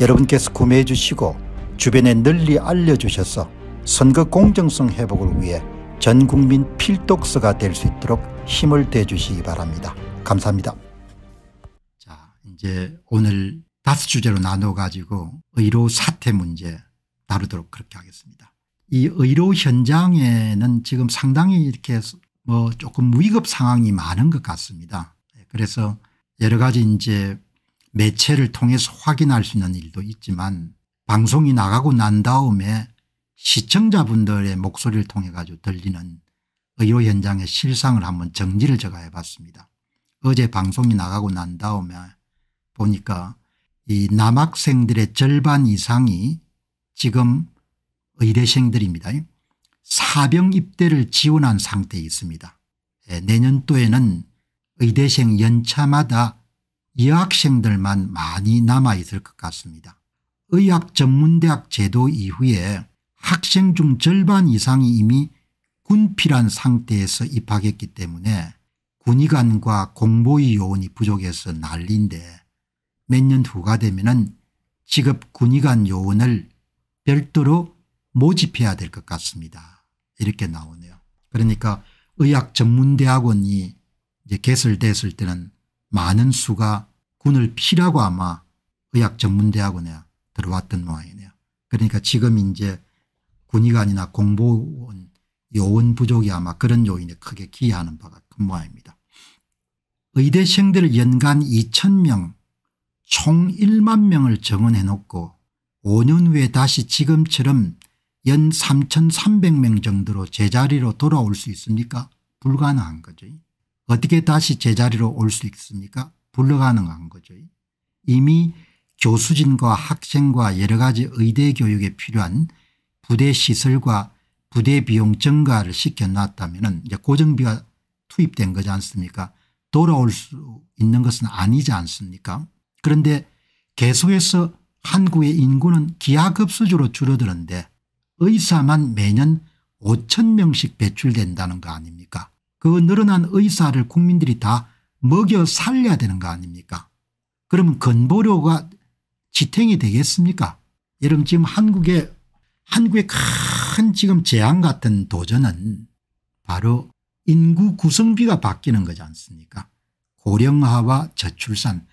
여러분께서 구매해 주시고 주변에 널리 알려주셔서 선거 공정성 회복을 위해 전국민 필독서가 될 수 있도록 힘을 대주시기 바랍니다. 감사합니다. 자 이제 오늘 다섯 주제로 나눠가지고 의료 사태 문제 다루도록 그렇게 하겠습니다. 이 의료 현장에는 지금 상당히 이렇게 뭐 조금 위급 상황이 많은 것 같습니다. 네, 그래서 여러 가지 이제 매체를 통해서 확인할 수 있는 일도 있지만 방송이 나가고 난 다음에 시청자분들의 목소리를 통해 가지고 들리는 의료 현장의 실상을 한번 정리를 제가 해봤습니다. 어제 방송이 나가고 난 다음에 보니까 이 남학생들의 절반 이상이 지금 의대생들입니다. 사병 입대를 지원한 상태에 있습니다. 예, 내년도에는 의대생 연차마다 여학생들만 많이 남아있을 것 같습니다. 의학 전문대학 제도 이후에 학생 중 절반 이상이 이미 군필한 상태에서 입학했기 때문에 군의관과 공보위 요원이 부족해서 난리인데 몇 년 후가 되면 은 직업 군의관 요원을 별도로 모집해야 될 것 같습니다. 이렇게 나오네요. 그러니까 의학 전문대학원이 이제 개설됐을 때는 많은 수가 군을 피라고 아마 의학전문대학원에 들어왔던 모양이네요. 그러니까 지금 이제 군의관이나 공보원 요원 부족이 아마 그런 요인에 크게 기여하는 바가 큰 모양입니다. 의대생들 연간 2,000명 총 1만 명을 정원해 놓고 5년 후에 다시 지금처럼 연 3,300명 정도로 제자리로 돌아올 수 있습니까? 불가능한 거죠. 어떻게 다시 제자리로 올 수 있습니까? 불러가능한 거죠. 이미 교수진과 학생과 여러 가지 의대 교육에 필요한 부대 시설과 부대 비용 증가를 시켜놨다면 이제 고정비가 투입된 거지 않습니까 돌아올 수 있는 것은 아니지 않습니까 그런데 계속해서 한국의 인구는 기하급수적으로 줄어드는데 의사만 매년 5천 명씩 배출된다는 거 아닙니까 그 늘어난 의사를 국민들이 다 먹여 살려야 되는 거 아닙니까 그러면 건보료가 지탱이 되겠습니까 여러분 지금 한국의 한국의 큰 지금 재앙 같은 도전은 바로 인구 구성비가 바뀌는 거지 않습니까 고령화와 저출산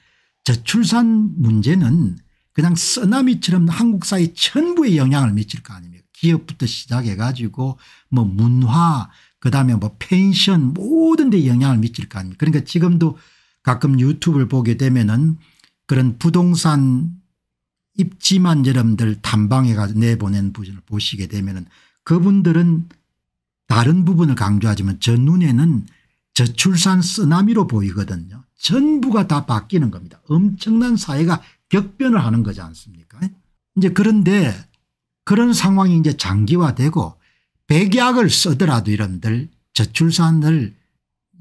저출산 문제는 그냥 쓰나미처럼 한국 사회 전부에 영향을 미칠 거 아닙니까 기업부터 시작해 가지고 뭐 문화 그다음에 뭐 펜션 모든 데 영향을 미칠 거 아닙니까 그러니까 지금도 가끔 유튜브를 보게 되면은 그런 부동산 입지만 여러분들 탐방해 가 내보낸 분을 보시게 되면은 그분들은 다른 부분을 강조하지만 저 눈에는 저출산 쓰나미로 보이거든요. 전부가 다 바뀌는 겁니다. 엄청난 사회가 격변을 하는 거지 않습니까? 이제 그런데 그런 상황이 이제 장기화되고 백약을 쓰더라도 이런들 저출산을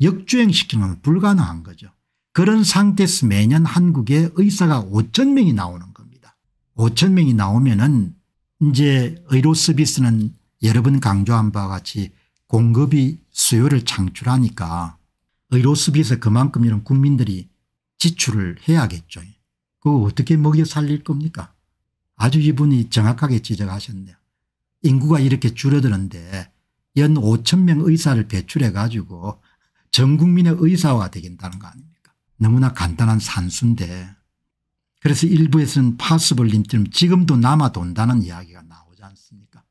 역주행시키는 건 불가능한 거죠. 그런 상태에서 매년 한국에 의사가 5천 명이 나오는 겁니다. 5천 명이 나오면은 이제 의료 서비스는 여러 번 강조한 바와 같이 공급이 수요를 창출하니까 의료 서비스 그만큼 이런 국민들이 지출을 해야겠죠. 그거 어떻게 먹여 살릴 겁니까? 아주 이분이 정확하게 지적하셨네요. 인구가 이렇게 줄어드는데 연 5천 명 의사를 배출해 가지고 전 국민의 의사화 되겠다는 거 아닙니까 너무나 간단한 산수인데 그래서 일부에서는 파스블림처럼 지금도 남아 돈다는 이야기가 나오지 않습니까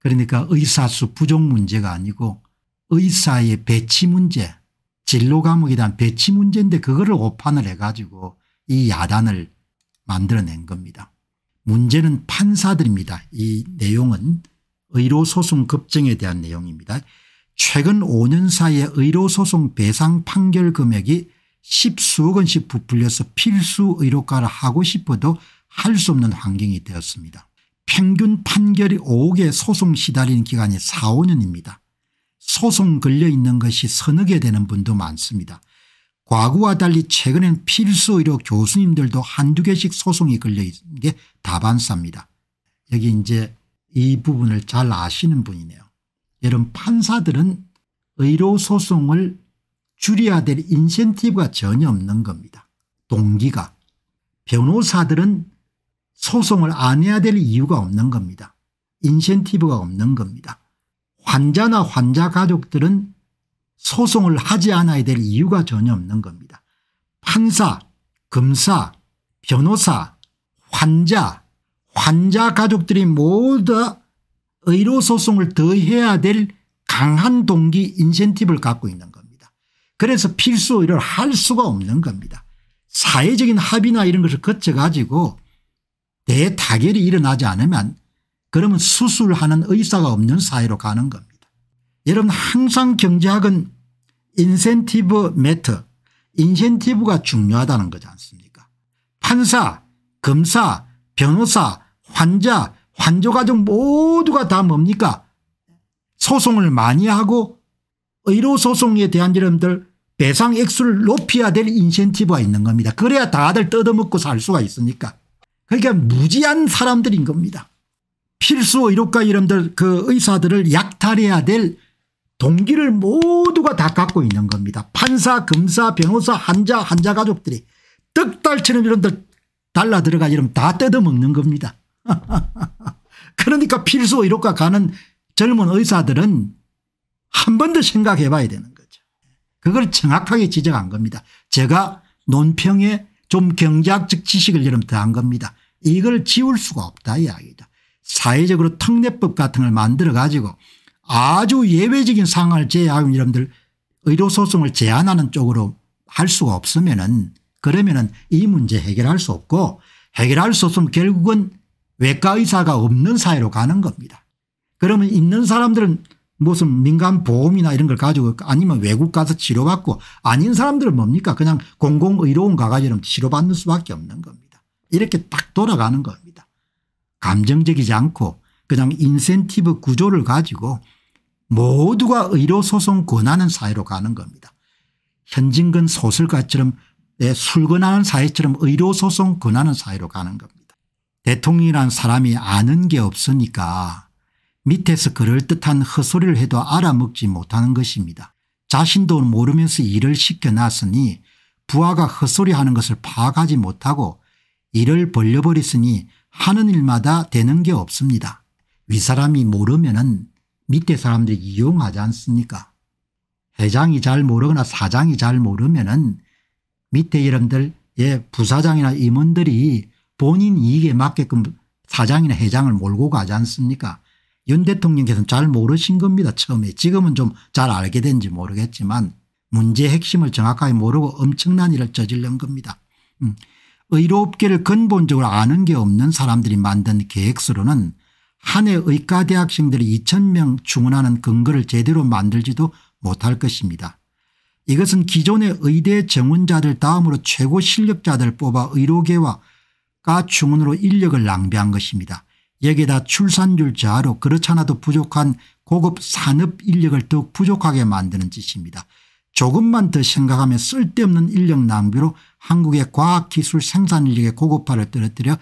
그러니까 의사수 부족 문제가 아니고 의사의 배치 문제 진로 과목에 대한 배치 문제인데 그거를 오판을 해가지고 이 야단을 만들어낸 겁니다. 문제는 판사들입니다. 이 내용은 의료소송 급증에 대한 내용입니다. 최근 5년 사이에 의료소송 배상 판결 금액이 10수억 원씩 부풀려서 필수 의료가를 하고 싶어도 할 수 없는 환경이 되었습니다. 평균 판결이 5억의 소송 시달리는 기간이 4 5년입니다. 소송 걸려 있는 것이 서너 개 되는 분도 많습니다. 과거와 달리 최근엔 필수 의료 교수님들도 한두 개씩 소송이 걸려 있는 게 다반사입니다. 여기 이제 이 부분을 잘 아시는 분이네요. 여러분 판사들은 의료 소송을 줄여야 될 인센티브가 전혀 없는 겁니다. 동기가. 변호사들은 소송을 안 해야 될 이유가 없는 겁니다. 인센티브가 없는 겁니다. 환자나 환자 가족들은 소송을 하지 않아야 될 이유가 전혀 없는 겁니다. 판사, 검사, 변호사, 환자, 환자 가족들이 모두 의료소송을 더해야 될 강한 동기 인센티브를 갖고 있는 겁니다. 그래서 필수 의료를 할 수가 없는 겁니다. 사회적인 합의나 이런 것을 거쳐가지고 대타결이 일어나지 않으면 그러면 수술하는 의사가 없는 사회로 가는 겁니다. 여러분 항상 경제학은 인센티브 매트 인센티브가 중요하다는 거지 않습니까 판사 검사 변호사 환자 환조가족 모두가 다 뭡니까 소송을 많이 하고 의료소송에 대한 여러분들 배상 액수를 높여야 될 인센티브가 있는 겁니다. 그래야 다들 뜯어먹고 살 수가 있으니까. 그러니까 무지한 사람들인 겁니다. 필수 의료과 여러분들그 의사들을 약탈해야 될 동기를 모두가 다 갖고 있는 겁니다. 판사, 검사, 변호사, 환자, 환자 가족들이 떡달치는 이런들 달라 들어가 이러면 다 뜯어먹는 겁니다. 그러니까 필수 의료과 가는 젊은 의사들은 한 번 더 생각해 봐야 되는 거죠. 그걸 정확하게 지적한 겁니다. 제가 논평에 좀 경제학적 지식을 이름 더한 겁니다. 이걸 지울 수가 없다 이야기죠. 사회적으로 특례법 같은 걸 만들어 가지고 아주 예외적인 상황을 제외하고 여러분들 의료소송을 제한하는 쪽으로 할 수가 없으면은 그러면은 이 문제 해결할 수 없고 해결할 수 없으면 결국은 외과 의사가 없는 사회로 가는 겁니다. 그러면 있는 사람들은 무슨 민간 보험이나 이런 걸 가지고 아니면 외국 가서 치료받고 아닌 사람들은 뭡니까 그냥 공공의료원 가가지고 치료받는 수밖에 없는 겁니다. 이렇게 딱 돌아가는 겁니다. 감정적이지 않고 그냥 인센티브 구조를 가지고 모두가 의료소송 권하는 사회로 가는 겁니다. 현진근 소설가처럼 술권하는 사회처럼 의료소송 권하는 사회로 가는 겁니다. 대통령이란 사람이 아는 게 없으니까 밑에서 그럴듯한 헛소리를 해도 알아먹지 못하는 것입니다. 자신도 모르면서 일을 시켜놨으니 부하가 헛소리하는 것을 파악하지 못하고 일을 벌려버렸으니 하는 일마다 되는 게 없습니다. 위사람이 모르면 은 밑에 사람들이 이용하지 않습니까 회장이 잘 모르거나 사장이 잘 모르면 은 밑에 여러분들예 부사장이나 임원들이 본인 이익에 맞게끔 사장이나 회장을 몰고 가지 않습니까 윤 대통령께서는 잘 모르신 겁니다 처음에 지금은 좀 잘 알게 된지 모르겠지만 문제의 핵심을 정확하게 모르고 엄청난 일을 저질른 겁니다. 음. 의롭기를 근본적으로 아는 게 없는 사람들이 만든 계획서로는 한해 의과대학생들이 2천명 주문하는 근거를 제대로 만들지도 못할 것입니다. 이것은 기존의 의대 정원자들 다음으로 최고 실력자들 뽑아 의료계와 가 충원으로 인력을 낭비한 것입니다. 여기에다 출산율 저하로 그렇잖아도 부족한 고급 산업 인력을 더욱 부족하게 만드는 짓입니다. 조금만 더 생각하면 쓸데없는 인력 낭비로 한국의 과학기술 생산인력의 고급화를 떨어뜨려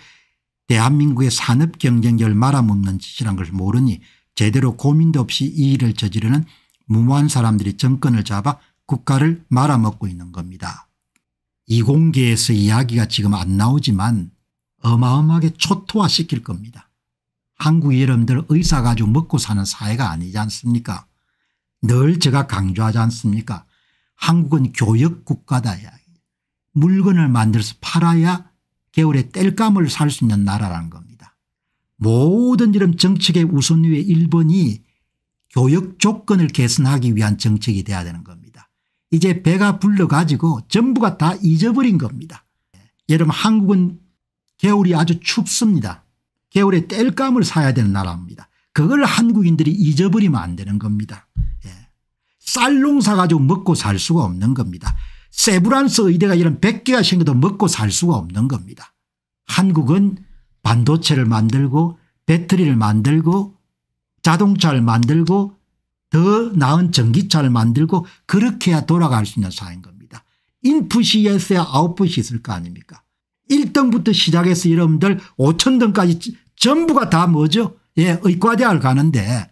대한민국의 산업 경쟁력을 말아먹는 짓이란 것을 모르니 제대로 고민도 없이 이 일을 저지르는 무모한 사람들이 정권을 잡아 국가를 말아먹고 있는 겁니다. 이공개에서 이야기가 지금 안 나오지만 어마어마하게 초토화시킬 겁니다. 한국 여러분들 의사 가지고 먹고 사는 사회가 아니지 않습니까 늘 제가 강조하지 않습니까 한국은 교역 국가다 이야기. 물건을 만들어서 팔아야 겨울에 땔감을 살 수 있는 나라라는 겁니다. 모든 이런 정책의 우선위의 1번이 교역 조건을 개선하기 위한 정책이 돼야 되는 겁니다. 이제 배가 불러가지고 전부가 다 잊어버린 겁니다. 예를 들면 한국은 겨울이 아주 춥습니다. 겨울에 땔감을 사야 되는 나라입니다. 그걸 한국인들이 잊어버리면 안 되는 겁니다. 예. 쌀 농사 가지고 먹고 살 수가 없는 겁니다. 세브란스 의대가 이런 100개가 생겨도 먹고 살 수가 없는 겁니다. 한국은 반도체를 만들고 배터리를 만들고 자동차를 만들고 더 나은 전기차를 만들고 그렇게 야 돌아갈 수 있는 사회인 겁니다. 인풋이 있어야 아웃풋이 있을 거 아닙니까 1등부터 시작해서 여러분들 5천등까지 전부가 다 뭐죠 예 의과대학을 가는데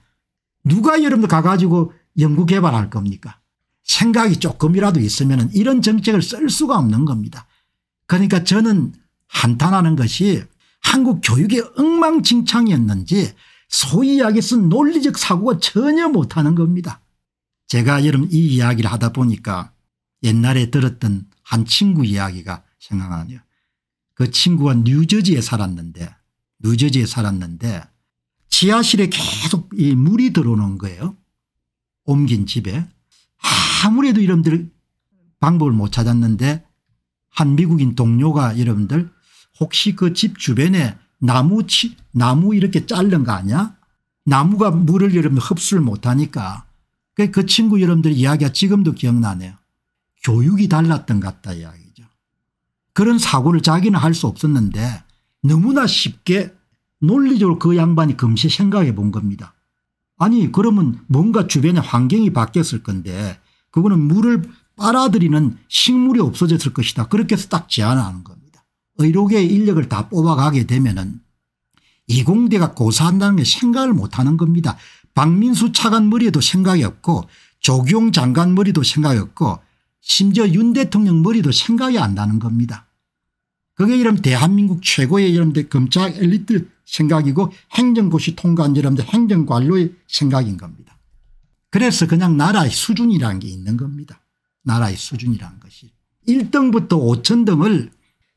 누가 여러분들 가가지고 연구개발할 겁니까 생각이 조금이라도 있으면 이런 정책을 쓸 수가 없는 겁니다. 그러니까 저는 한탄하는 것이 한국 교육의 엉망진창이었는지 소위 이야기해서 논리적 사고가 전혀 못하는 겁니다. 제가 여러분 이 이야기를 하다 보니까 옛날에 들었던 한 친구 이야기가 생각나네요. 그 친구가 뉴저지에 살았는데 뉴저지에 살았는데 지하실에 계속 이 물이 들어오는 거예요. 옮긴 집에 아무래도 여러분들 방법을 못 찾았는데 한 미국인 동료가 여러분들 혹시 그 집 주변에 나무 치, 나무 이렇게 자른 거 아니야? 나무가 물을 여러분 흡수를 못하니까 그 친구 여러분들 이야기가 지금도 기억나네요. 교육이 달랐던 것 같다 이야기죠. 그런 사고를 자기는 할 수 없었는데 너무나 쉽게 논리적으로 그 양반이 금세 생각해 본 겁니다. 아니 그러면 뭔가 주변에 환경이 바뀌었을 건데 그거는 물을 빨아들이는 식물이 없어졌을 것이다. 그렇게 해서 딱 제안하는 겁니다. 의료계의 인력을 다 뽑아가게 되면은 이공대가 고사한다는 게 생각을 못하는 겁니다. 박민수 차관 머리에도 생각이 없고 조경 장관 머리도 생각이 없고 심지어 윤 대통령 머리도 생각이 안 나는 겁니다. 그게 이런 대한민국 최고의 이름 검찰 엘리트 생각이고 행정고시 통과한 이름 행정관료의 생각인 겁니다. 그래서 그냥 나라의 수준이라는 게 있는 겁니다. 나라의 수준이라는 것이. 1등부터 5천 등을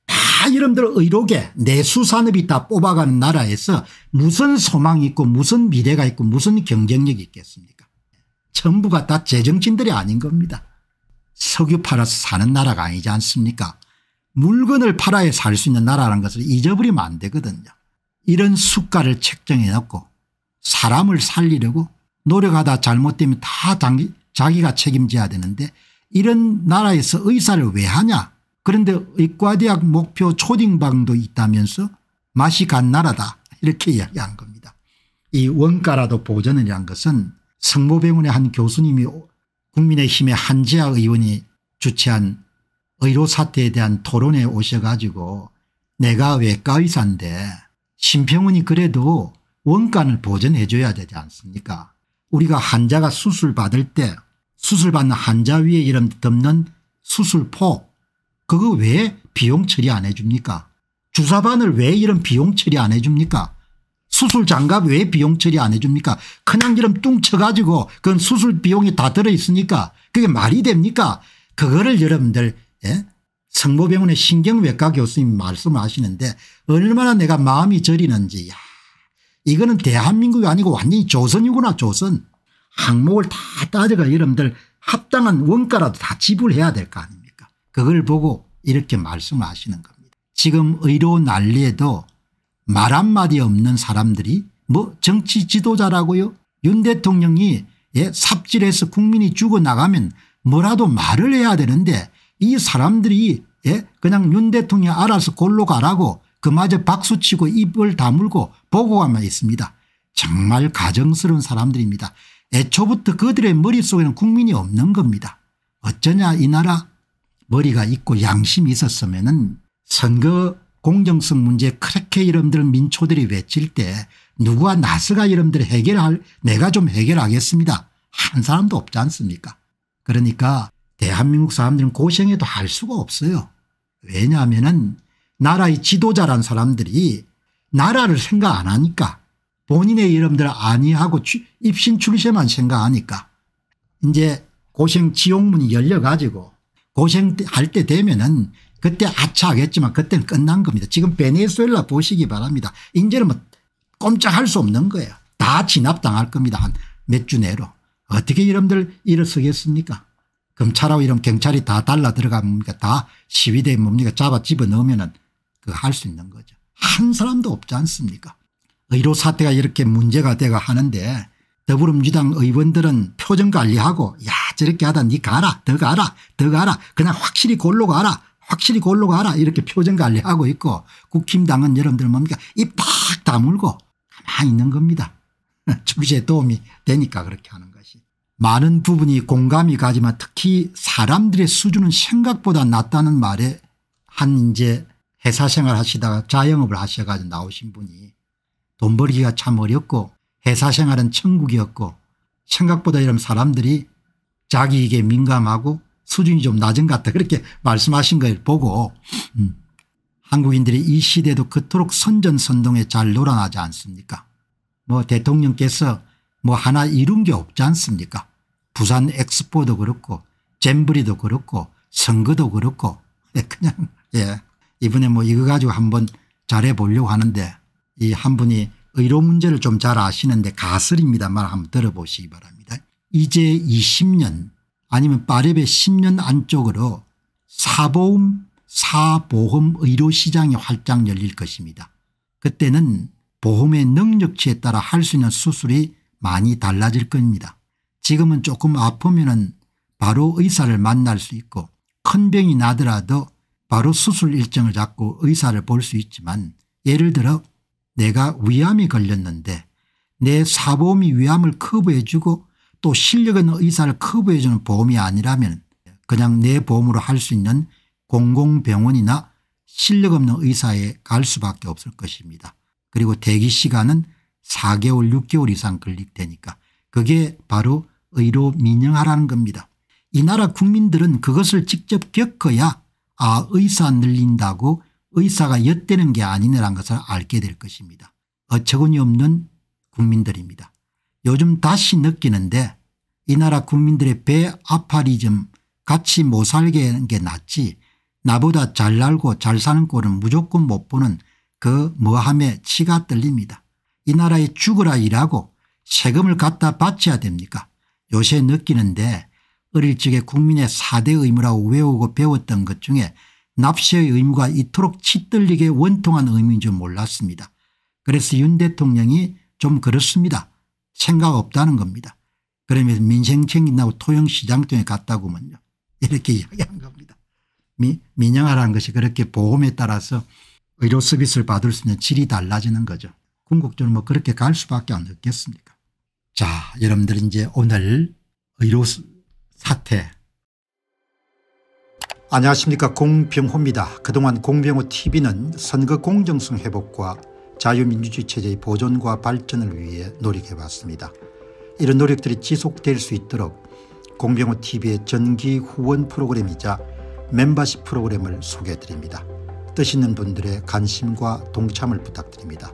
다 이름대로 의료계 내수산업이 다 뽑아가는 나라에서 무슨 소망이 있고 무슨 미래가 있고 무슨 경쟁력이 있겠습니까 전부가 다재정치들이 아닌 겁니다. 석유 팔아서 사는 나라가 아니지 않습니까 물건을 팔아야 살 수 있는 나라라는 것을 잊어버리면 안 되거든요. 이런 수가를 책정해 놓고 사람을 살리려고 노력하다 잘못되면 다 자기, 자기가 책임져야 되는데 이런 나라에서 의사를 왜 하냐 그런데 의과대학 목표 초딩방도 있다면서 맛이 간 나라다 이렇게 이야기한 겁니다. 이 원가라도 보전을 한 것은 성모병원의 한 교수님이 국민의힘의 한지아 의원이 주최한 의료 사태에 대한 토론에 오셔가지고 내가 외과의사인데 심평원이 그래도 원가는 보전해 줘야 되지 않습니까 우리가 환자가 수술받을 때 수술받는 환자 위에 이름 덮는 수술포 그거 왜 비용 처리 안 해줍니까 주사반을왜 이런 비용 처리 안 해줍니까 수술 장갑 왜 비용 처리 안 해줍니까 그냥 이름 뚱쳐가지고 그건 수술 비용이 다 들어있으니까 그게 말이 됩니까 그거를 여러분들 예? 성모병원의 신경외과 교수님이 말씀을 하시는데 얼마나 내가 마음이 저리는지 야, 이거는 대한민국이 아니고 완전히 조선이구나 조선. 항목을 다 따져가 여러분들 합당한 원가라도 다 지불해야 될 거 아닙니까 그걸 보고 이렇게 말씀을 하시는 겁니다. 지금 의료 난리에도 말 한마디 없는 사람들이 뭐 정치 지도자라고요 윤 대통령이 예, 삽질해서 국민이 죽어나가면 뭐라도 말을 해야 되는데 이 사람들이 예? 그냥 윤 대통령 이 알아서 골로 가라고 그마저 박수치고 입을 다물고 보고가만 있습니다. 정말 가정스러운 사람들입니다. 애초부터 그들의 머릿속에는 국민이 없는 겁니다. 어쩌냐 이 나라 머리가 있고 양심이 있었으면 은 선거 공정성 문제 그렇게 이름들 은 민초들이 외칠 때 누구와 나스가 이름들 을 해결할 내가 좀 해결하겠습니다. 한 사람도 없지 않습니까 그러니까 대한민국 사람들은 고생해도 할 수가 없어요. 왜냐하면 나라의 지도자란 사람들이 나라를 생각 안 하니까 본인의 이름들 아니하고 입신 출세만 생각하니까 이제 고생 지옥문이 열려가지고 고생할 때 되면은 그때 아차 하겠지만 그때는 끝난 겁니다. 지금 베네수엘라 보시기 바랍니다. 이제는 뭐 꼼짝할 수 없는 거예요. 다 진압당할 겁니다. 한 몇 주 내로. 어떻게 이름들 일어서겠습니까 검찰하고 이런 경찰이 다 달라 들어가면 뭡니까 다 시위대에 뭡니까 잡아 집어넣으면 그할 수 있는 거죠. 한 사람도 없지 않습니까 의료 사태가 이렇게 문제가 되가 하는데 더불어민주당 의원들은 표정 관리하고 야 저렇게 하다 니 가라 더 가라 더 가라 그냥 확실히 골로 가라 확실히 골로 가라 이렇게 표정 관리하고 있고 국힘당은 여러분들 뭡니까 입팍 다물고 가만히 있는 겁니다. 주제 도움이 되니까 그렇게 하는 거 많은 부분이 공감이 가지만 특히 사람들의 수준은 생각보다 낮다는 말에 한 이제 회사 생활 하시다가 자영업을 하셔가지고 나오신 분이 돈 벌기가 참 어렵고 회사 생활은 천국이었고 생각보다 이런 사람들이 자기에게 민감하고 수준이 좀 낮은 것 같다 그렇게 말씀하신 걸 보고 음. 한국인들이 이 시대도 그토록 선전선동에 잘 놀아나지 않습니까 뭐 대통령께서 뭐 하나 이룬 게 없지 않습니까 부산 엑스포도 그렇고 잼브리도 그렇고 선거도 그렇고 네, 그냥 예 이번에 뭐 이거 가지고 한번 잘해 보려고 하는데 이 한 분이 의료 문제를 좀 잘 아시는데 가설입니다만 한번 들어보시기 바랍니다. 이제 20년 아니면 빠르게 10년 안쪽으로 사보험 사보험 의료 시장이 활짝 열릴 것입니다. 그때는 보험의 능력치에 따라 할 수 있는 수술이 많이 달라질 겁니다. 지금은 조금 아프면은 바로 의사를 만날 수 있고 큰 병이 나더라도 바로 수술 일정을 잡고 의사를 볼 수 있지만 예를 들어 내가 위암이 걸렸는데 내 사보험이 위암을 커버해 주고 또 실력 있는 의사를 커버해 주는 보험이 아니라면 그냥 내 보험으로 할 수 있는 공공병원이나 실력 없는 의사에 갈 수밖에 없을 것입니다. 그리고 대기 시간은 4개월 6개월 이상 걸릴 테니까 그게 바로 의료 민영화라는 겁니다. 이 나라 국민들은 그것을 직접 겪어야 아 의사 늘린다고 의사가 엿되는 게 아니네란 것을 알게 될 것입니다. 어처구니 없는 국민들입니다. 요즘 다시 느끼는데 이 나라 국민들의 배아파리즘 같이 못 살게 하는 게 낫지 나보다 잘 날고 잘 사는 꼴은 무조건 못 보는 그 뭐함에 치가 떨립니다. 이 나라에 죽으라 일하고 세금을 갖다 바쳐야 됩니까 요새 느끼는데 어릴 적에 국민의 4대 의무라고 외우고 배웠던 것 중에 납세의 의무가 이토록 치떨리게 원통한 의무인 줄 몰랐습니다. 그래서 윤 대통령이 좀 그렇습니다. 생각 없다는 겁니다. 그러면서 민생 챙긴다고 토영시장 등에 갔다고 하면요. 이렇게 이야기한 겁니다. 미, 민영화라는 것이 그렇게 보험에 따라서 의료 서비스를 받을 수 있는 질이 달라지는 거죠. 궁극적으로 뭐 그렇게 갈 수밖에 없겠습니까 자 여러분들 이제 오늘 의료 사태 안녕하십니까 공병호입니다. 그동안 공병호TV는 선거 공정성 회복과 자유민주주의 체제의 보존과 발전을 위해 노력해왔습니다. 이런 노력들이 지속될 수 있도록 공병호TV의 전기 후원 프로그램이자 멤버십 프로그램을 소개해드립니다. 뜻 있는 분들의 관심과 동참을 부탁드립니다.